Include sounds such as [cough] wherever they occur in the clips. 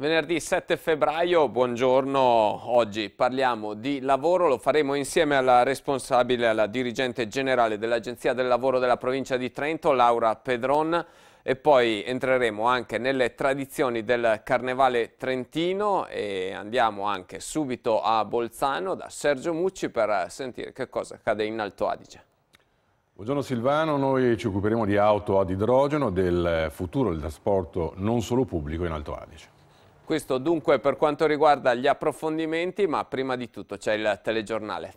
Venerdì 7 febbraio, buongiorno, oggi parliamo di lavoro, lo faremo insieme alla responsabile, alla dirigente generale dell'Agenzia del Lavoro della provincia di Trento, Laura Pedron, e poi entreremo anche nelle tradizioni del Carnevale Trentino e andiamo anche subito a Bolzano da Sergio Mucci per sentire che cosa accade in Alto Adige. Buongiorno Silvano, noi ci occuperemo di auto ad idrogeno, del futuro del trasporto non solo pubblico in Alto Adige. Questo dunque per quanto riguarda gli approfondimenti, ma prima di tutto c'è il telegiornale.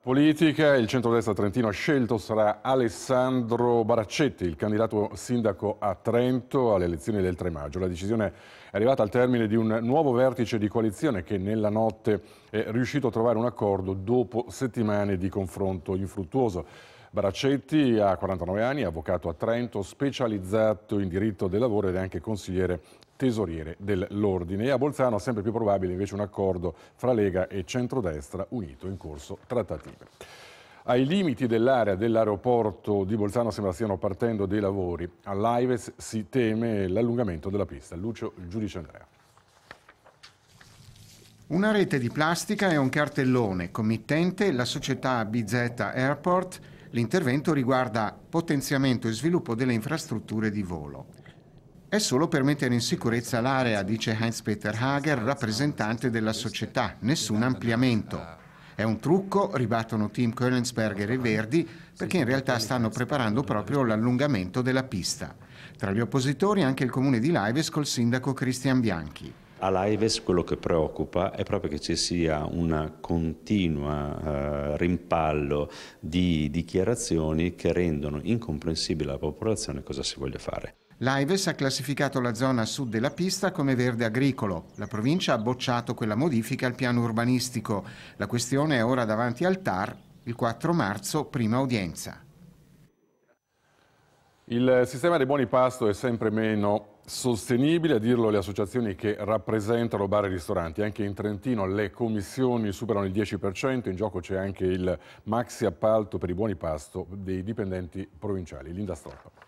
Politica, il centrodestra trentino scelto sarà Alessandro Baraccetti, il candidato sindaco a Trento alle elezioni del 3 maggio. La decisione è arrivata al termine di un nuovo vertice di coalizione che nella notte è riuscito a trovare un accordo dopo settimane di confronto infruttuoso. Baraccetti ha 49 anni, avvocato a Trento, specializzato in diritto del lavoro ed è anche consigliere tesoriere dell'Ordine. E a Bolzano è sempre più probabile invece un accordo fra Lega e centrodestra unito in corso trattative. Ai limiti dell'area dell'aeroporto di Bolzano sembra stiano partendo dei lavori. All'Aives si teme l'allungamento della pista. Lucio, giudice Andrea. Una rete di plastica e un cartellone. Committente la società BZ Airport. L'intervento riguarda potenziamento e sviluppo delle infrastrutture di volo. È solo per mettere in sicurezza l'area, dice Heinz-Peter Hager, rappresentante della società. Nessun ampliamento. È un trucco, ribattono Tim Koenigsberger e Verdi, perché in realtà stanno preparando proprio l'allungamento della pista. Tra gli oppositori anche il comune di Laives col sindaco Cristian Bianchi. A Laives quello che preoccupa è proprio che ci sia un continuo eh, rimpallo di dichiarazioni che rendono incomprensibile alla popolazione cosa si voglia fare. L'AIVES ha classificato la zona sud della pista come verde agricolo. La provincia ha bocciato quella modifica al piano urbanistico. La questione è ora davanti al TAR, il 4 marzo, prima udienza. Il sistema dei buoni pasto è sempre meno sostenibile, a dirlo le associazioni che rappresentano bar e ristoranti. Anche in Trentino le commissioni superano il 10%, in gioco c'è anche il maxi appalto per i buoni pasto dei dipendenti provinciali. Linda Stroppa.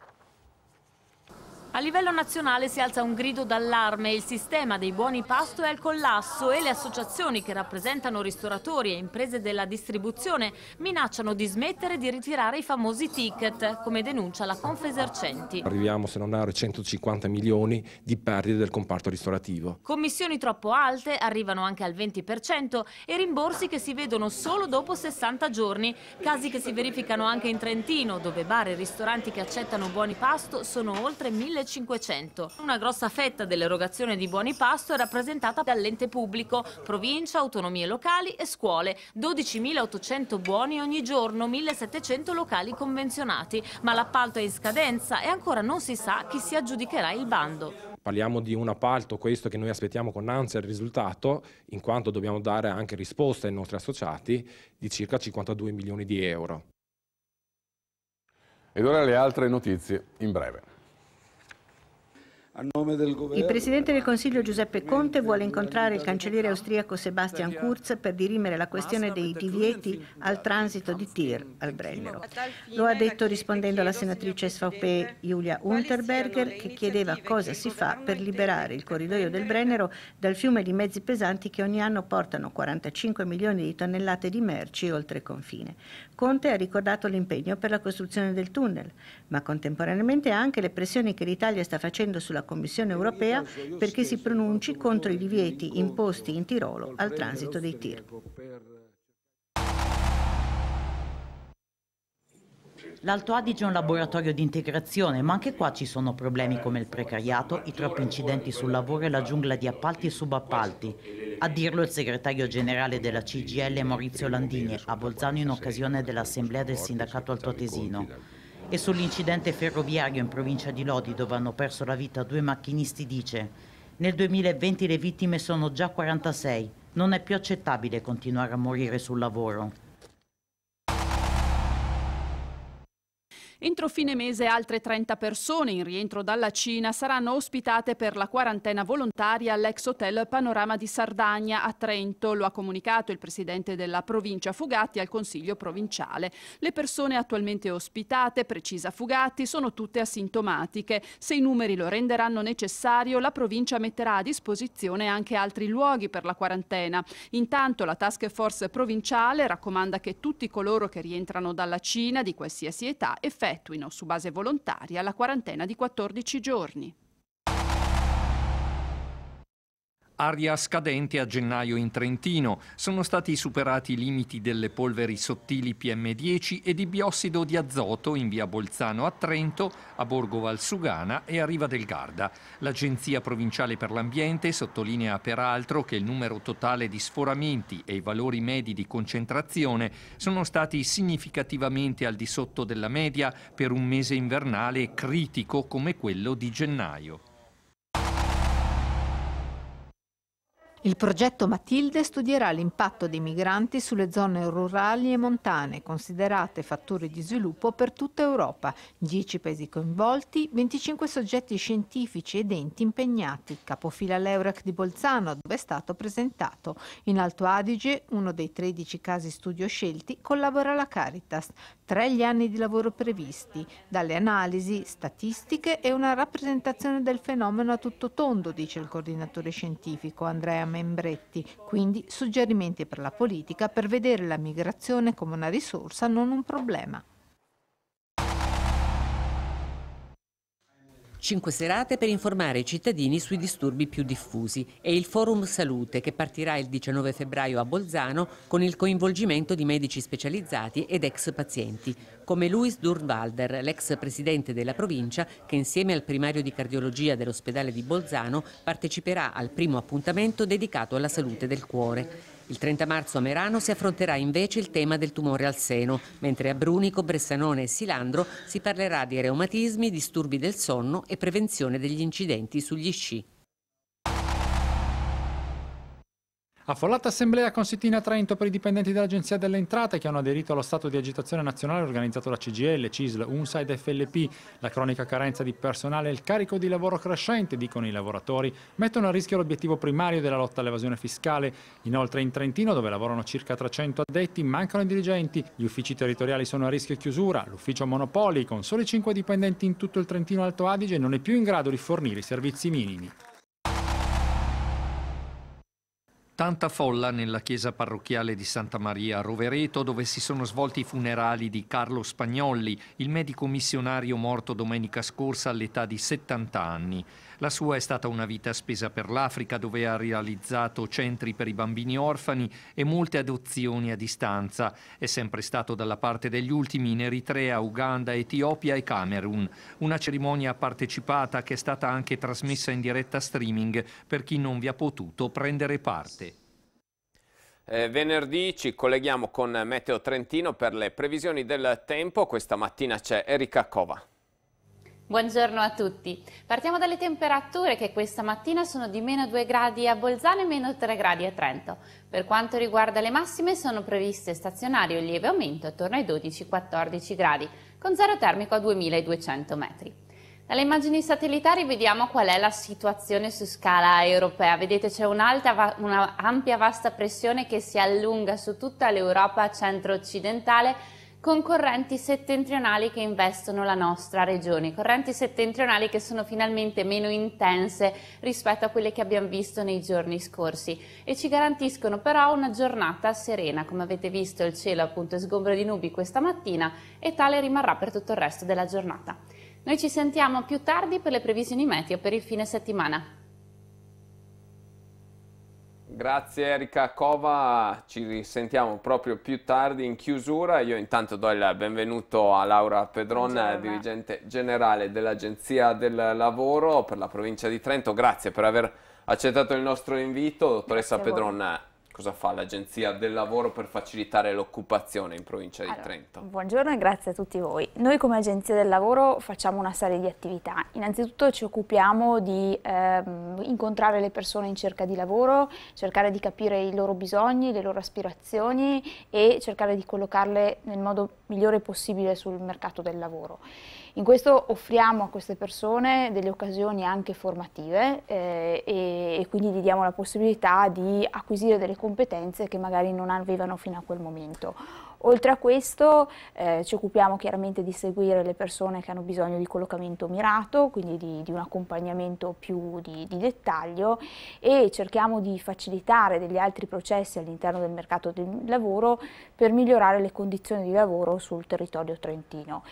A livello nazionale si alza un grido d'allarme, il sistema dei buoni pasto è al collasso e le associazioni che rappresentano ristoratori e imprese della distribuzione minacciano di smettere di ritirare i famosi ticket, come denuncia la Confesercenti. Arriviamo se non erro 150 milioni di perdite del comparto ristorativo. Commissioni troppo alte arrivano anche al 20% e rimborsi che si vedono solo dopo 60 giorni, casi che si verificano anche in Trentino dove bar e ristoranti che accettano buoni pasto sono oltre 1000 1500. Una grossa fetta dell'erogazione di buoni pasto è rappresentata dall'ente pubblico, provincia, autonomie locali e scuole. 12.800 buoni ogni giorno, 1.700 locali convenzionati. Ma l'appalto è in scadenza e ancora non si sa chi si aggiudicherà il bando parliamo di un appalto, questo che noi aspettiamo con ansia il risultato, in quanto dobbiamo dare anche risposta ai nostri associati, di circa 52 milioni di euro. Ed ora le altre notizie in breve. Il Presidente del Consiglio Giuseppe Conte vuole incontrare il cancelliere austriaco Sebastian Kurz per dirimere la questione dei divieti al transito di Tir al Brennero. Lo ha detto rispondendo alla senatrice SVP Julia Unterberger che chiedeva cosa si fa per liberare il corridoio del Brennero dal fiume di mezzi pesanti che ogni anno portano 45 milioni di tonnellate di merci oltre confine. Conte ha ricordato l'impegno per la costruzione del tunnel, ma contemporaneamente anche le pressioni che l'Italia sta facendo sulla Commissione europea perché si pronunci contro i divieti imposti in Tirolo al transito dei tir. L'Alto Adige è un laboratorio di integrazione, ma anche qua ci sono problemi come il precariato, i troppi incidenti sul lavoro e la giungla di appalti e subappalti. A dirlo il segretario generale della CGL Maurizio Landini a Bolzano in occasione dell'assemblea del sindacato altoatesino e sull'incidente ferroviario in provincia di Lodi dove hanno perso la vita due macchinisti dice nel 2020 le vittime sono già 46, non è più accettabile continuare a morire sul lavoro. Entro fine mese altre 30 persone in rientro dalla Cina saranno ospitate per la quarantena volontaria all'ex hotel Panorama di Sardagna a Trento. Lo ha comunicato il presidente della provincia Fugatti al Consiglio provinciale. Le persone attualmente ospitate, precisa Fugatti, sono tutte asintomatiche. Se i numeri lo renderanno necessario, la provincia metterà a disposizione anche altri luoghi per la quarantena. Intanto la task force provinciale raccomanda che tutti coloro che rientrano dalla Cina di qualsiasi età effettuino perpetuino su base volontaria la quarantena di 14 giorni. Aria scadente a gennaio in Trentino. Sono stati superati i limiti delle polveri sottili PM10 e di biossido di azoto in via Bolzano a Trento, a Borgo Valsugana e a Riva del Garda. L'Agenzia Provinciale per l'Ambiente sottolinea peraltro che il numero totale di sforamenti e i valori medi di concentrazione sono stati significativamente al di sotto della media per un mese invernale critico come quello di gennaio. Il progetto Matilde studierà l'impatto dei migranti sulle zone rurali e montane, considerate fatture di sviluppo per tutta Europa. 10 paesi coinvolti, 25 soggetti scientifici ed enti impegnati. Capofila l'Eurac di Bolzano, dove è stato presentato. In Alto Adige, uno dei 13 casi studio scelti, collabora la Caritas tre gli anni di lavoro previsti, dalle analisi, statistiche e una rappresentazione del fenomeno a tutto tondo, dice il coordinatore scientifico Andrea Membretti, quindi suggerimenti per la politica per vedere la migrazione come una risorsa, non un problema. Cinque serate per informare i cittadini sui disturbi più diffusi e il Forum Salute che partirà il 19 febbraio a Bolzano con il coinvolgimento di medici specializzati ed ex pazienti, come Luis Durnwalder, l'ex presidente della provincia che insieme al primario di cardiologia dell'ospedale di Bolzano parteciperà al primo appuntamento dedicato alla salute del cuore. Il 30 marzo a Merano si affronterà invece il tema del tumore al seno, mentre a Brunico, Bressanone e Silandro si parlerà di reumatismi, disturbi del sonno e prevenzione degli incidenti sugli sci. Affollata assemblea con sit a Trento per i dipendenti dell'Agenzia delle Entrate che hanno aderito allo stato di agitazione nazionale organizzato da CGL, CISL, UNSA ed FLP. La cronica carenza di personale e il carico di lavoro crescente, dicono i lavoratori, mettono a rischio l'obiettivo primario della lotta all'evasione fiscale. Inoltre in Trentino, dove lavorano circa 300 addetti, mancano i dirigenti, gli uffici territoriali sono a rischio chiusura, l'ufficio Monopoli, con soli 5 dipendenti in tutto il Trentino Alto Adige, non è più in grado di fornire i servizi minimi. Tanta folla nella chiesa parrocchiale di Santa Maria a Rovereto dove si sono svolti i funerali di Carlo Spagnolli, il medico missionario morto domenica scorsa all'età di 70 anni. La sua è stata una vita spesa per l'Africa dove ha realizzato centri per i bambini orfani e molte adozioni a distanza. È sempre stato dalla parte degli ultimi in Eritrea, Uganda, Etiopia e Camerun. Una cerimonia partecipata che è stata anche trasmessa in diretta streaming per chi non vi ha potuto prendere parte. Eh, venerdì ci colleghiamo con Meteo Trentino per le previsioni del tempo. Questa mattina c'è Erika Kova. Buongiorno a tutti. Partiamo dalle temperature che questa mattina sono di meno 2 gradi a Bolzano e meno 3 gradi a Trento. Per quanto riguarda le massime sono previste stazionari un lieve aumento attorno ai 12-14 gradi, con zero termico a 2200 metri. Dalle immagini satellitari vediamo qual è la situazione su scala europea. Vedete c'è un'alta, un'ampia vasta pressione che si allunga su tutta l'Europa centro-occidentale con correnti settentrionali che investono la nostra regione, correnti settentrionali che sono finalmente meno intense rispetto a quelle che abbiamo visto nei giorni scorsi e ci garantiscono però una giornata serena, come avete visto il cielo appunto è sgombro di nubi questa mattina e tale rimarrà per tutto il resto della giornata. Noi ci sentiamo più tardi per le previsioni meteo per il fine settimana. Grazie Erika Cova, ci risentiamo proprio più tardi in chiusura. Io intanto do il benvenuto a Laura Pedron, Buongiorno. dirigente generale dell'Agenzia del Lavoro per la provincia di Trento. Grazie per aver accettato il nostro invito. Dottoressa Pedron, cosa fa l'Agenzia del Lavoro per facilitare l'occupazione in provincia allora, di Trento? Buongiorno e grazie a tutti voi. Noi come Agenzia del Lavoro facciamo una serie di attività. Innanzitutto ci occupiamo di ehm, incontrare le persone in cerca di lavoro, cercare di capire i loro bisogni, le loro aspirazioni e cercare di collocarle nel modo migliore possibile sul mercato del lavoro. In questo offriamo a queste persone delle occasioni anche formative eh, e, e, quindi gli diamo la possibilità di acquisire delle competenze che magari non avevano fino a quel momento Oltre a questo eh, ci occupiamo chiaramente di seguire le persone che hanno bisogno di collocamento mirato, quindi di, di un accompagnamento più di, di, dettaglio e cerchiamo di facilitare degli altri processi all'interno del mercato del lavoro per migliorare le condizioni di lavoro sul territorio trentino.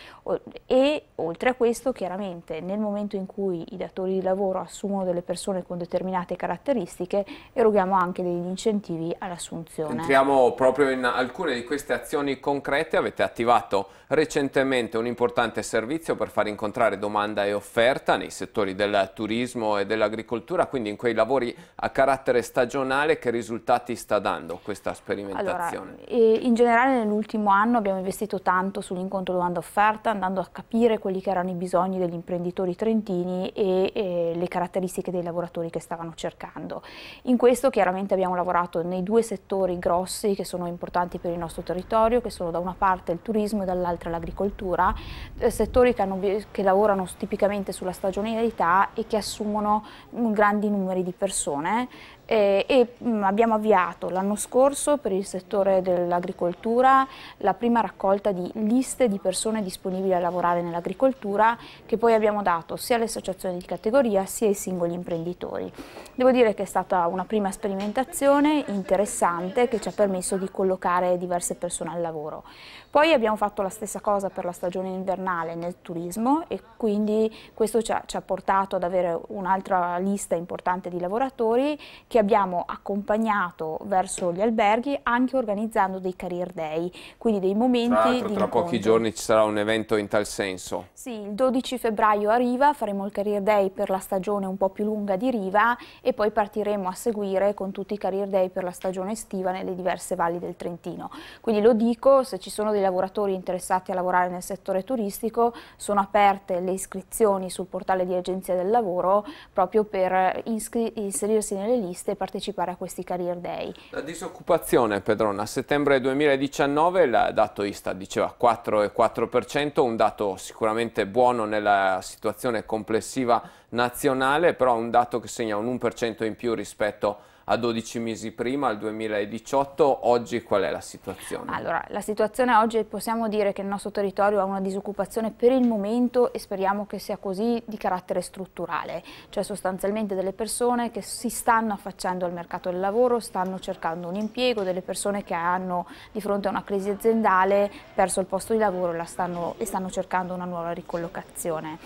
E oltre a questo chiaramente nel momento in cui i datori di lavoro assumono delle persone con determinate caratteristiche eroghiamo anche degli incentivi all'assunzione. Entriamo proprio in alcune di queste azioni soluzioni concrete, avete attivato recentemente un importante servizio per far incontrare domanda e offerta nei settori del turismo e dell'agricoltura, quindi in quei lavori a carattere stagionale che risultati sta dando questa sperimentazione? Allora, in generale nell'ultimo anno abbiamo investito tanto sull'incontro domanda-offerta, andando a capire quelli che erano i bisogni degli imprenditori trentini e, e le caratteristiche dei lavoratori che stavano cercando. In questo chiaramente abbiamo lavorato nei due settori grossi che sono importanti per il nostro territorio, territorio che sono da una parte il turismo e dall'altra l'agricoltura, eh, settori che, hanno, che, lavorano tipicamente sulla stagionalità e che assumono mm, grandi numeri di persone eh, e mh, mm, abbiamo avviato l'anno scorso per il settore dell'agricoltura la prima raccolta di liste di persone disponibili a lavorare nell'agricoltura che poi abbiamo dato sia alle associazioni di categoria sia ai singoli imprenditori. Devo dire che è stata una prima sperimentazione interessante che ci ha permesso di collocare diverse persone al lavoro. Poi abbiamo fatto la stessa cosa per la stagione invernale nel turismo e quindi questo ci ha, ci ha portato ad avere un'altra lista importante di lavoratori che abbiamo accompagnato verso gli alberghi anche organizzando dei career day, quindi dei momenti tra, di Tra pochi giorni ci sarà un evento in tal senso. Sì, il 12 febbraio arriva, faremo il career day per la stagione un po' più lunga di Riva e poi partiremo a seguire con tutti i career day per la stagione estiva nelle diverse valli del Trentino. Quindi lo dico, se ci sono dei dei lavoratori interessati a lavorare nel settore turistico sono aperte le iscrizioni sul portale di Agenzia del Lavoro proprio per inserirsi nelle liste e partecipare a questi Career Day. La disoccupazione Pedrona a settembre 2019 il dato ISTA diceva 4,4%, un dato sicuramente buono nella situazione complessiva nazionale, però un dato che segna un 1% in più rispetto a a 12 mesi prima, al 2018, oggi qual è la situazione? Allora, la situazione oggi possiamo dire che il nostro territorio ha una disoccupazione per il momento e speriamo che sia così di carattere strutturale, cioè sostanzialmente delle persone che si stanno affacciando al mercato del lavoro, stanno cercando un impiego, delle persone che hanno di fronte a una crisi aziendale perso il posto di lavoro stanno, e stanno cercando una nuova ricollocazione.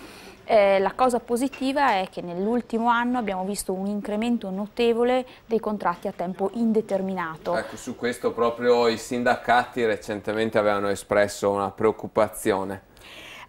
Eh, la cosa positiva è che nell'ultimo anno abbiamo visto un incremento notevole dei contratti a tempo indeterminato. Ecco, su questo proprio i sindacati recentemente avevano espresso una preoccupazione.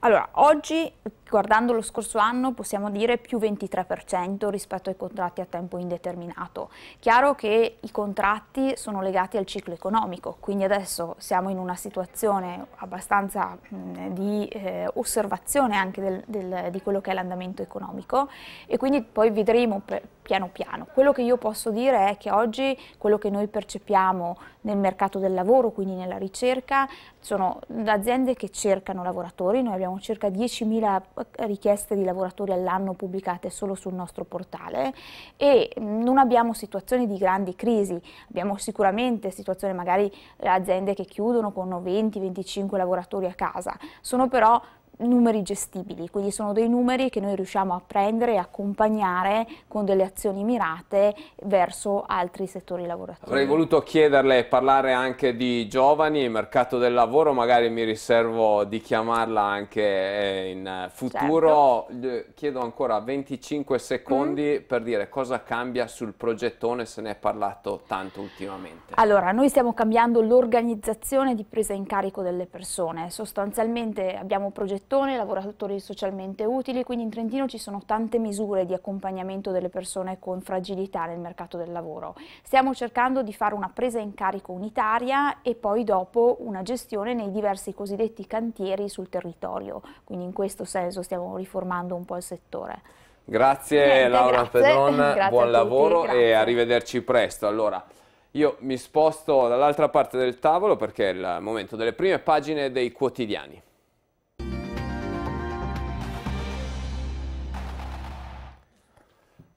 Allora, oggi, guardando lo scorso anno, possiamo dire più 23% rispetto ai contratti a tempo indeterminato. Chiaro che i contratti sono legati al ciclo economico, quindi adesso siamo in una situazione abbastanza mh, di eh, osservazione anche del, del, di quello che è l'andamento economico e quindi poi vedremo per, piano piano. Quello che io posso dire è che oggi quello che noi percepiamo nel mercato del lavoro, quindi nella ricerca, sono aziende che cercano lavoratori, noi abbiamo circa 10.000 eh, richieste di lavoratori all'anno pubblicate solo sul nostro portale e non abbiamo situazioni di grandi crisi, abbiamo sicuramente situazioni magari eh, aziende che chiudono con 20-25 lavoratori a casa, sono però numeri gestibili, quindi sono dei numeri che noi riusciamo a prendere e accompagnare con delle azioni mirate verso altri settori lavorativi. Avrei voluto chiederle parlare anche di giovani, e mercato del lavoro, magari mi riservo di chiamarla anche eh, in futuro. Certo. Eh, chiedo ancora 25 secondi mm. per dire cosa cambia sul progettone, se ne è parlato tanto ultimamente. Allora, noi stiamo cambiando l'organizzazione di presa in carico delle persone, sostanzialmente abbiamo progettato settore, lavoratori socialmente utili, quindi in Trentino ci sono tante misure di accompagnamento delle persone con fragilità nel mercato del lavoro. Stiamo cercando di fare una presa in carico unitaria e poi dopo una gestione nei diversi cosiddetti cantieri sul territorio, quindi in questo senso stiamo riformando un po' il settore. Grazie Niente, Laura grazie. Pedron, [laughs] grazie buon lavoro tutti, e arrivederci presto. Allora, io mi sposto dall'altra parte del tavolo perché è il momento delle prime pagine dei quotidiani.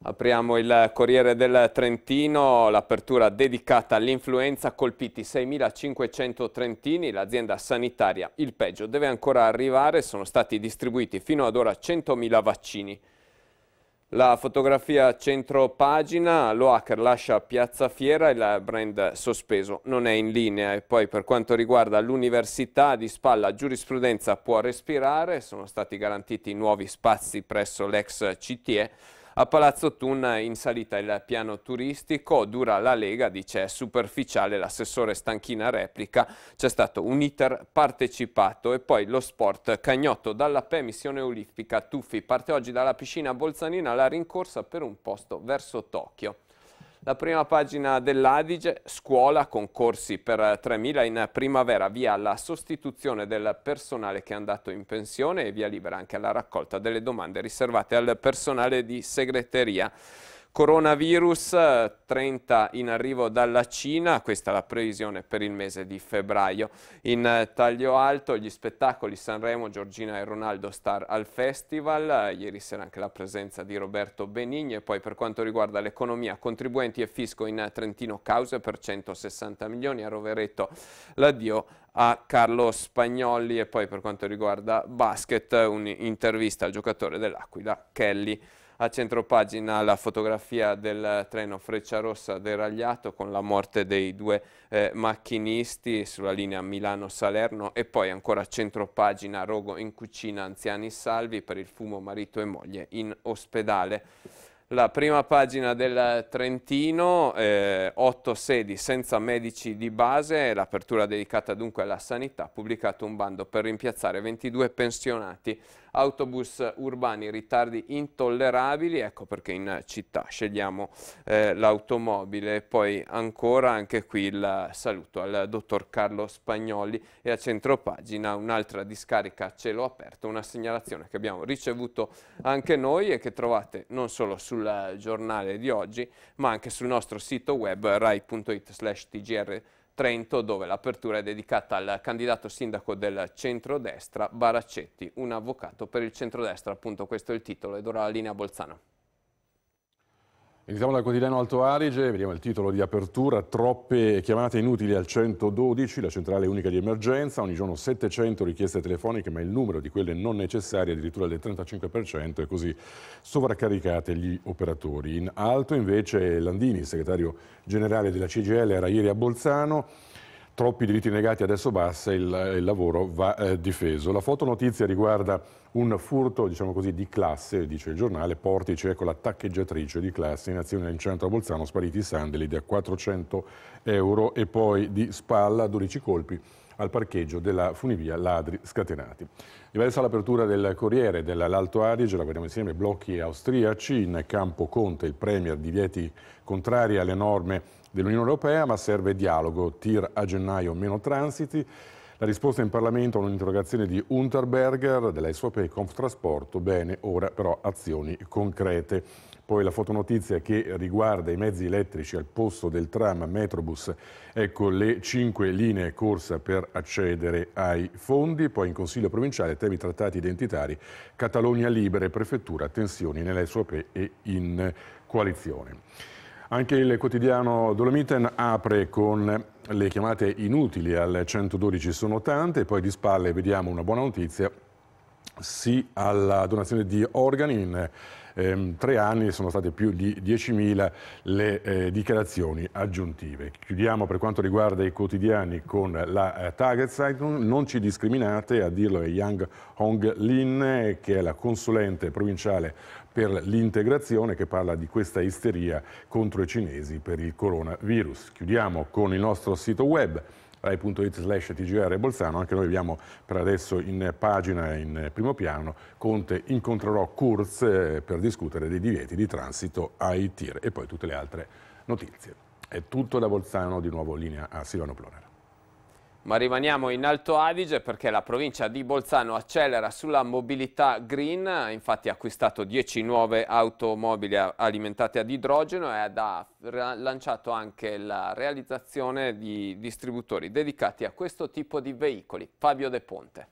Apriamo il Corriere del Trentino, l'apertura dedicata all'influenza, colpiti 6.500 trentini, l'azienda sanitaria il peggio deve ancora arrivare, sono stati distribuiti fino ad ora 100.000 vaccini. La fotografia centro pagina, lo hacker lascia Piazza Fiera, il brand sospeso non è in linea e poi per quanto riguarda l'università di Spalla giurisprudenza può respirare, sono stati garantiti nuovi spazi presso l'ex CTE a Palazzo Tunna in salita il piano turistico, dura la Lega, dice superficiale, l'assessore stanchina replica, c'è stato un iter partecipato e poi lo sport cagnotto dalla PE, missione olimpica Tuffi parte oggi dalla piscina Bolzanina alla rincorsa per un posto verso Tokyo. La prima pagina dell'Adige, scuola, concorsi per 3.000 in primavera, via alla sostituzione del personale che è andato in pensione e via libera anche alla raccolta delle domande riservate al personale di segreteria. Coronavirus, 30 in arrivo dalla Cina, questa è la previsione per il mese di febbraio. In taglio alto gli spettacoli Sanremo, Giorgina e Ronaldo star al festival, ieri sera anche la presenza di Roberto Benigni e poi per quanto riguarda l'economia, contribuenti e fisco in Trentino cause per 160 milioni, a Rovereto l'addio a Carlo Spagnoli e poi per quanto riguarda basket un'intervista al giocatore dell'Aquila Kelly. A centro pagina la fotografia del treno Frecciarossa deragliato con la morte dei due eh, macchinisti sulla linea Milano-Salerno e poi ancora a centro pagina Rogo in cucina, anziani salvi per il fumo marito e moglie in ospedale la prima pagina del Trentino, eh, 8 sedi senza medici di base, l'apertura dedicata dunque alla sanità, pubblicato un bando per rimpiazzare 22 pensionati, autobus urbani, ritardi intollerabili, ecco perché in città scegliamo eh, l'automobile, poi ancora anche qui il saluto al dottor Carlo Spagnoli e a pagina un'altra discarica a cielo aperto, una segnalazione che abbiamo ricevuto anche noi e che trovate non solo sul sul giornale di oggi, ma anche sul nostro sito web rai.it slash tgr Trento, dove l'apertura è dedicata al candidato sindaco del centrodestra Baraccetti, un avvocato per il centrodestra, appunto questo è il titolo, ed ora la linea Bolzano. Iniziamo dal quotidiano Alto Adige, vediamo il titolo di apertura, troppe chiamate inutili al 112, la centrale unica di emergenza, ogni giorno 700 richieste telefoniche, ma il numero di quelle non necessarie addirittura del 35% e così sovraccaricate gli operatori. In alto invece Landini, segretario generale della CGL, era ieri a Bolzano, troppi diritti negati adesso basta, il, il lavoro va eh, difeso. La fotonotizia riguarda un furto, diciamo così, di classe, dice il giornale, Portici, ecco la taccheggiatrice di classe in azione in centro a Bolzano, spariti i sandali da 400 euro e poi di spalla 12 colpi al parcheggio della funivia Ladri Scatenati. Diversa l'apertura del Corriere dell'Alto Adige, la vediamo insieme, blocchi austriaci, in campo Conte, il Premier, divieti contrari alle norme dell'Unione Europea, ma serve dialogo. Tir a gennaio meno transiti. La risposta in Parlamento a un'interrogazione di Unterberger e Conftrasporto. Bene, ora però azioni concrete. Poi la fotonotizia che riguarda i mezzi elettrici al posto del tram Metrobus. Ecco le cinque linee corsa per accedere ai fondi. Poi in Consiglio provinciale temi trattati identitari. Catalogna libera e prefettura, tensioni nell'SOP e in coalizione. Anche il quotidiano Dolomiten apre con le chiamate inutili al 112, sono tante, poi di spalle vediamo una buona notizia, sì alla donazione di organi in ehm, tre anni sono state più di 10.000 le eh, dichiarazioni aggiuntive. Chiudiamo per quanto riguarda i quotidiani con la eh, target site, non ci discriminate, a dirlo è Yang Hong Lin che è la consulente provinciale per l'integrazione che parla di questa isteria contro i cinesi per il coronavirus. Chiudiamo con il nostro sito web rai.it slash TGR Bolzano, anche noi abbiamo per adesso in pagina, in primo piano, Conte incontrerò Kurz eh, per discutere dei divieti di transito ai TIR e poi tutte le altre notizie. È tutto da Bolzano, di nuovo linea a Silvano Plonera ma rimaniamo in Alto Adige perché la provincia di Bolzano accelera sulla mobilità green, infatti ha acquistato 10 nuove automobili alimentate ad idrogeno e ha lanciato anche la realizzazione di distributori dedicati a questo tipo di veicoli. Fabio De Ponte.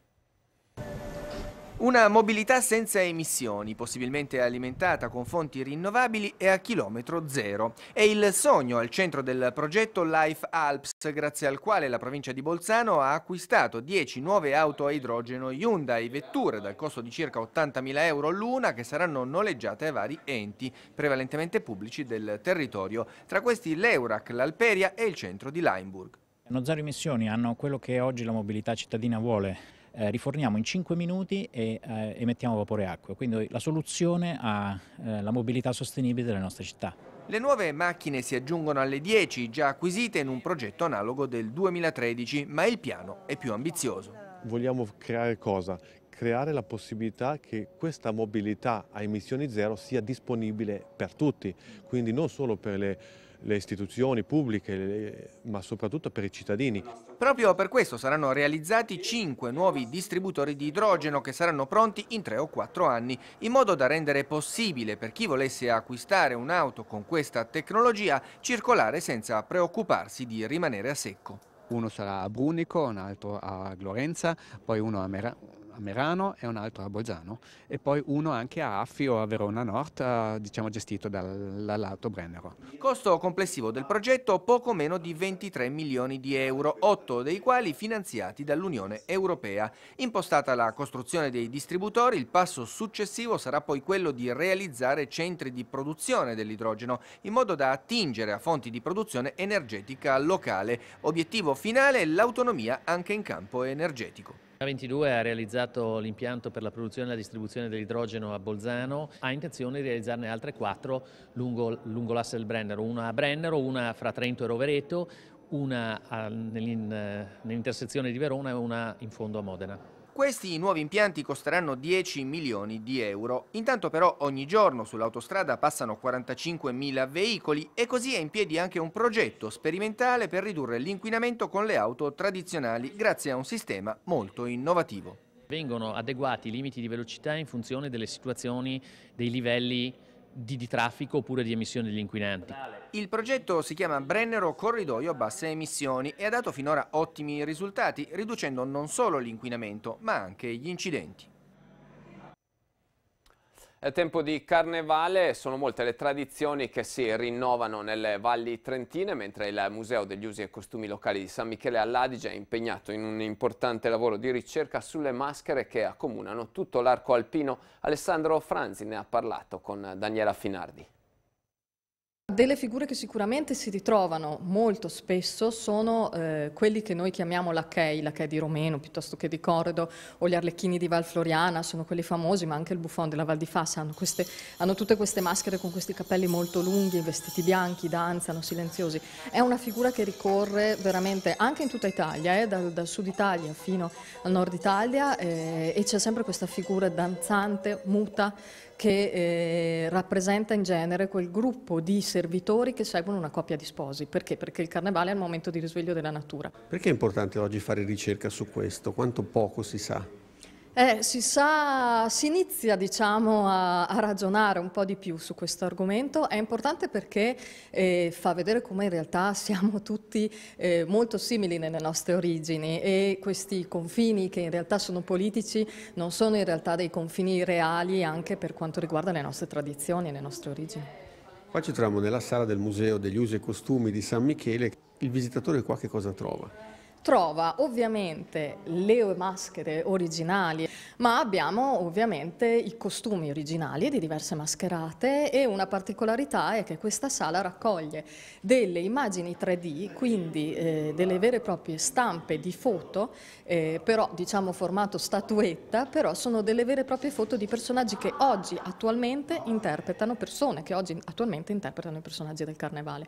Una mobilità senza emissioni, possibilmente alimentata con fonti rinnovabili e a chilometro zero. È il sogno al centro del progetto Life Alps, grazie al quale la provincia di Bolzano ha acquistato 10 nuove auto a idrogeno Hyundai, vetture dal costo di circa 80.000 euro l'una che saranno noleggiate a vari enti, prevalentemente pubblici del territorio, tra questi l'Eurac, l'Alperia e il centro di Leimburg. Hanno zero emissioni, hanno quello che oggi la mobilità cittadina vuole, eh, riforniamo in 5 minuti e eh, emettiamo vapore acqueo, quindi la soluzione alla eh, mobilità sostenibile delle nostre città. Le nuove macchine si aggiungono alle 10 già acquisite in un progetto analogo del 2013, ma il piano è più ambizioso. Vogliamo creare cosa? Creare la possibilità che questa mobilità a emissioni zero sia disponibile per tutti, quindi non solo per le le istituzioni pubbliche, ma soprattutto per i cittadini. Proprio per questo saranno realizzati cinque nuovi distributori di idrogeno che saranno pronti in tre o quattro anni, in modo da rendere possibile per chi volesse acquistare un'auto con questa tecnologia circolare senza preoccuparsi di rimanere a secco. Uno sarà a Brunico, un altro a Glorenza, poi uno a Merano a Merano e un altro a Bolzano e poi uno anche a Affi o a Verona Nord, eh, diciamo gestito dall'Alto Brennero. Il costo complessivo del progetto poco meno di 23 milioni di euro, 8 dei quali finanziati dall'Unione Europea. Impostata la costruzione dei distributori, il passo successivo sarà poi quello di realizzare centri di produzione dell'idrogeno in modo da attingere a fonti di produzione energetica locale. Obiettivo finale l'autonomia anche in campo energetico. La 22 ha realizzato l'impianto per la produzione e la distribuzione dell'idrogeno a Bolzano, ha intenzione di realizzarne altre quattro lungo, lungo l'asse del Brennero, una a Brennero, una fra Trento e Rovereto, una nell'intersezione di Verona e una in fondo a Modena. Questi nuovi impianti costeranno 10 milioni di euro. Intanto però ogni giorno sull'autostrada passano 45.000 veicoli e così è in piedi anche un progetto sperimentale per ridurre l'inquinamento con le auto tradizionali grazie a un sistema molto innovativo. Vengono adeguati i limiti di velocità in funzione delle situazioni, dei livelli di, di, traffico oppure di emissioni degli inquinanti. Il progetto si chiama Brennero Corridoio a basse emissioni e ha dato finora ottimi risultati, riducendo non solo l'inquinamento ma anche gli incidenti. È eh, tempo di carnevale, sono molte le tradizioni che si rinnovano nelle valli trentine, mentre il Museo degli Usi e Costumi Locali di San Michele all'Adige è impegnato in un importante lavoro di ricerca sulle maschere che accomunano tutto l'arco alpino. Alessandro Franzi ne ha parlato con Daniela Finardi. Delle figure che sicuramente si ritrovano molto spesso sono eh, quelli che noi chiamiamo lacchei, lacchei di Romeno piuttosto che di Cordo o gli arlecchini di Val Floriana, sono quelli famosi, ma anche il buffon della Val di Fassa hanno, queste, hanno tutte queste maschere con questi capelli molto lunghi, vestiti bianchi, danzano, silenziosi. È una figura che ricorre veramente anche in tutta Italia, eh, dal, dal, sud Italia fino al nord Italia eh, e c'è sempre questa figura danzante, muta, che eh, rappresenta in genere quel gruppo di servitori che seguono una coppia di sposi. Perché? Perché il carnevale è il momento di risveglio della natura. Perché è importante oggi fare ricerca su questo? Quanto poco si sa? Eh, si, sa, si inizia diciamo, a, a, ragionare un po' di più su questo argomento, è importante perché eh, fa vedere come in realtà siamo tutti eh, molto simili nelle nostre origini e questi confini che in realtà sono politici non sono in realtà dei confini reali anche per quanto riguarda le nostre tradizioni e le nostre origini. Qua ci troviamo nella sala del Museo degli Usi e Costumi di San Michele, il visitatore qua che cosa trova? trova ovviamente le maschere originali, ma abbiamo ovviamente i costumi originali di diverse mascherate e una particolarità è che questa sala raccoglie delle immagini 3D, quindi eh, delle vere e proprie stampe di foto, eh, però diciamo formato statuetta, però sono delle vere e proprie foto di personaggi che oggi attualmente interpretano persone, che oggi attualmente interpretano i personaggi del carnevale.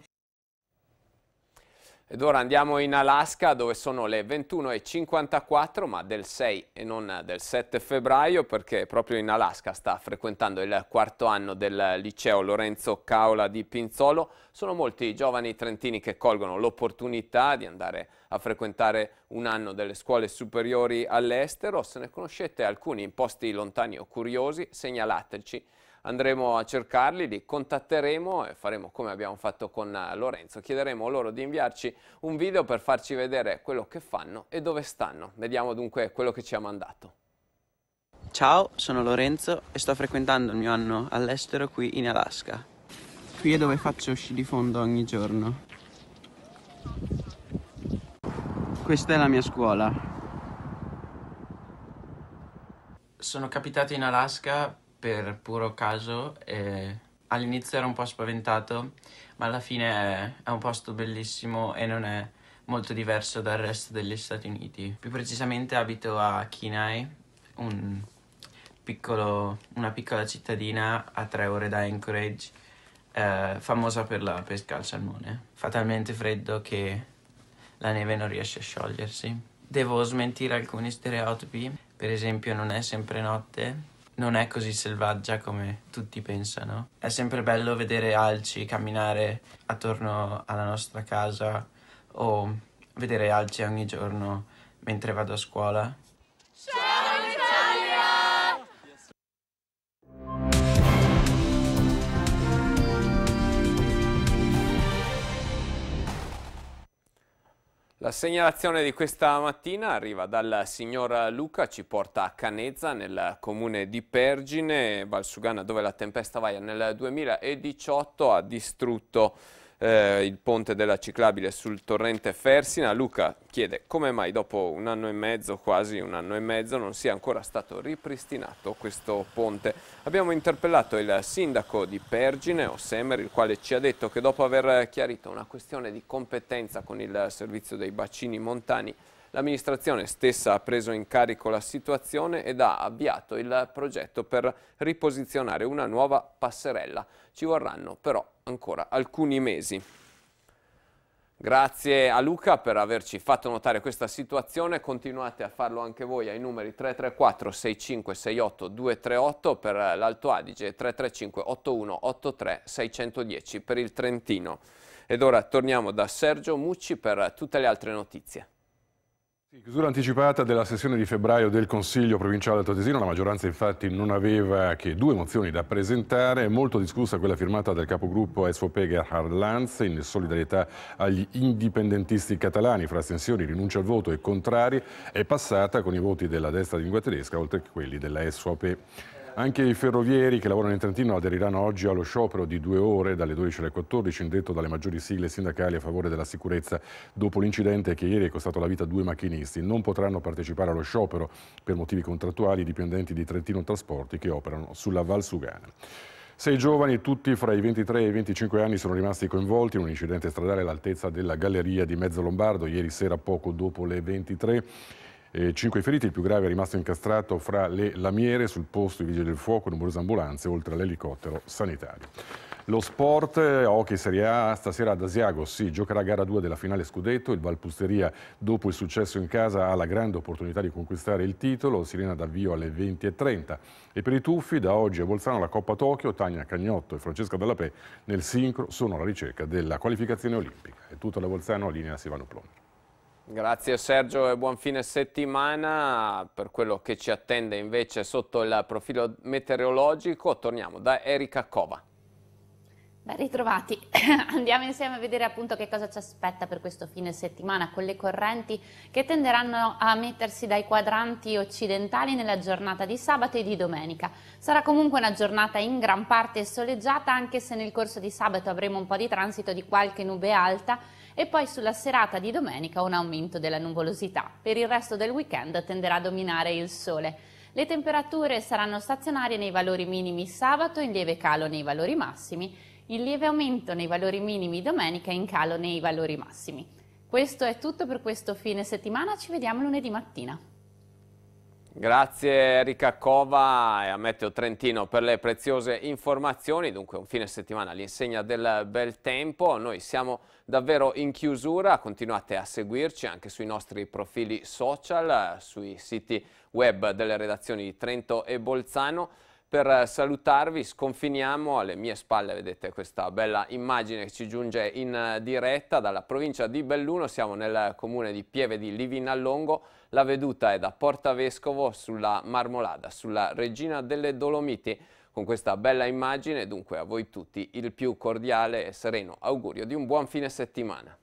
Ed ora andiamo in Alaska dove sono le 21.54 ma del 6 e non del 7 febbraio perché proprio in Alaska sta frequentando il quarto anno del liceo Lorenzo Caola di Pinzolo. Sono molti i giovani trentini che colgono l'opportunità di andare a frequentare un anno delle scuole superiori all'estero. Se ne conoscete alcuni in posti lontani o curiosi segnalateci andremo a cercarli, li contatteremo e faremo come abbiamo fatto con eh, Lorenzo. Chiederemo loro di inviarci un video per farci vedere quello che fanno e dove stanno. Vediamo dunque quello che ci ha mandato. Ciao, sono Lorenzo e sto frequentando il mio anno all'estero qui in Alaska. Qui è dove faccio sci di fondo ogni giorno. Questa è la mia scuola. Sono capitato in Alaska per puro caso e all'inizio ero un po' spaventato, ma alla fine è, è un posto bellissimo e non è molto diverso dal resto degli Stati Uniti. Più precisamente abito a Kenai, un piccolo, una piccola cittadina a tre ore da Anchorage, eh, famosa per la pesca al salmone. Fa talmente freddo che la neve non riesce a sciogliersi. Devo smentire alcuni stereotipi, per esempio non è sempre notte, non è così selvaggia come tutti pensano. È sempre bello vedere alci camminare attorno alla nostra casa o vedere alci ogni giorno mentre vado a scuola. La segnalazione di questa mattina arriva dal signor Luca, ci porta a Canezza nel comune di Pergine, Valsugana dove la tempesta Vaia nel 2018 ha distrutto eh, il ponte della ciclabile sul torrente Fersina. Luca chiede come mai dopo un anno e mezzo, quasi un anno e mezzo, non sia ancora stato ripristinato questo ponte. Abbiamo interpellato il sindaco di Pergine, Ossemer, il quale ci ha detto che dopo aver chiarito una questione di competenza con il servizio dei bacini montani, L'amministrazione stessa ha preso in carico la situazione ed ha avviato il progetto per riposizionare una nuova passerella. Ci vorranno però ancora alcuni mesi. Grazie a Luca per averci fatto notare questa situazione, continuate a farlo anche voi ai numeri 334 6568 238 per l'Alto Adige e 335 8183 610 per il Trentino. Ed ora torniamo da Sergio Mucci per tutte le altre notizie chiusura anticipata della sessione di febbraio del Consiglio provinciale del Totesino, la maggioranza infatti non aveva che due mozioni da presentare, molto discussa quella firmata dal capogruppo SVP Gerhard Lanz in solidarietà agli indipendentisti catalani, fra astensioni, rinuncia al voto e contrari, è passata con i voti della destra lingua tedesca oltre che quelli della SVP. Anche i ferrovieri che lavorano in Trentino aderiranno oggi allo sciopero di due ore dalle 12 alle 14, indetto dalle maggiori sigle sindacali a favore della sicurezza dopo l'incidente che ieri è costato la vita a due macchinisti. Non potranno partecipare allo sciopero per motivi contrattuali i dipendenti di Trentino Trasporti che operano sulla Valsugana. Sei giovani, tutti fra i 23 e i 25 anni, sono rimasti coinvolti in un incidente stradale all'altezza della galleria di Mezzo Lombardo ieri sera poco dopo le 23. Eh, cinque feriti, il più grave è rimasto incastrato fra le lamiere sul posto di vigili del fuoco, numerose ambulanze, oltre all'elicottero sanitario. Lo sport, eh, hockey Serie A, stasera ad Asiago si giocherà gara 2 della finale scudetto, il Valpusteria dopo il successo in casa ha la grande opportunità di conquistare il titolo, sirena d'avvio alle 20.30 e per i tuffi da oggi a Bolzano la Coppa Tokyo, Tania Cagnotto e Francesca Dallapè nel sincro sono alla ricerca della qualificazione olimpica. È tutto da Bolzano, linea Sivano Plomer. Grazie Sergio e buon fine settimana. Per quello che ci attende invece sotto il profilo meteorologico, torniamo da Erika Cova. Ben ritrovati, [coughs] andiamo insieme a vedere appunto che cosa ci aspetta per questo fine settimana con le correnti che tenderanno a mettersi dai quadranti occidentali nella giornata di sabato e di domenica. Sarà comunque una giornata in gran parte soleggiata anche se nel corso di sabato avremo un po' di transito di qualche nube alta e poi sulla serata di domenica un aumento della nuvolosità. Per il resto del weekend tenderà a dominare il sole. Le temperature saranno stazionarie nei valori minimi sabato, in lieve calo nei valori massimi, in lieve aumento nei valori minimi domenica e in calo nei valori massimi. Questo è tutto per questo fine settimana, ci vediamo lunedì mattina. Grazie Erika Ricaccova e a Meteo Trentino per le preziose informazioni, dunque un fine settimana all'insegna del bel tempo, noi siamo davvero in chiusura, continuate a seguirci anche sui nostri profili social, eh, sui siti web delle redazioni di Trento e Bolzano, per salutarvi sconfiniamo, alle mie spalle vedete questa bella immagine che ci giunge in eh, diretta dalla provincia di Belluno, siamo nel comune di Pieve di Livinallongo, la veduta è da Porta Vescovo sulla Marmolada, sulla Regina delle Dolomiti. Con questa bella immagine dunque a voi tutti il più cordiale e sereno augurio di un buon fine settimana.